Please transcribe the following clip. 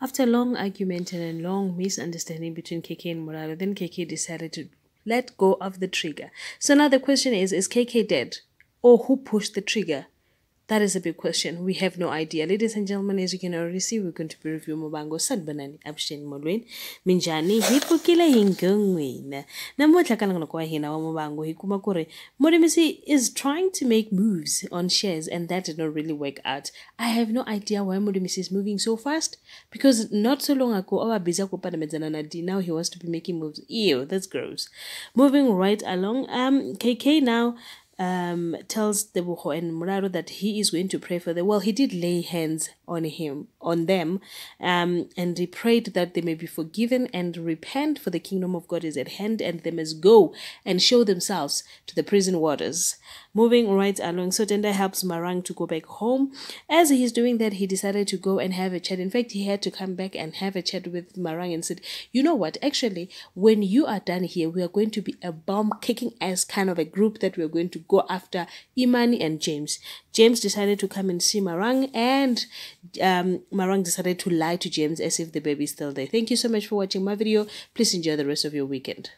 After long argument and a long misunderstanding between KK and Murado, then KK decided to let go of the trigger. So now the question is, is KK dead? Or who pushed the trigger? That is a big question. We have no idea. Ladies and gentlemen, as you can already see, we're going to be reviewing Mobango Sadbanani Abshin Molwin Minjani Hipo Kila Hinkungwin. Namotla Kanangokwa Hina wa Mobango Hikumakore. Modemisi is trying to make moves on shares and that did not really work out. I have no idea why Modemisi is moving so fast because not so long ago our Biza Kupanamedzananadi now he wants to be making moves. Ew, that's gross. Moving right along, um KK now um, tells the Buho and Muraro that he is going to pray for them. Well, he did lay hands on him on them um, and he prayed that they may be forgiven and repent for the kingdom of god is at hand and they must go and show themselves to the prison warders moving right along so tender helps marang to go back home as he's doing that he decided to go and have a chat in fact he had to come back and have a chat with marang and said you know what actually when you are done here we are going to be a bomb kicking ass kind of a group that we are going to go after imani and james james decided to come and see marang and um, Marang decided to lie to James as if the baby is still there. Thank you so much for watching my video. Please enjoy the rest of your weekend.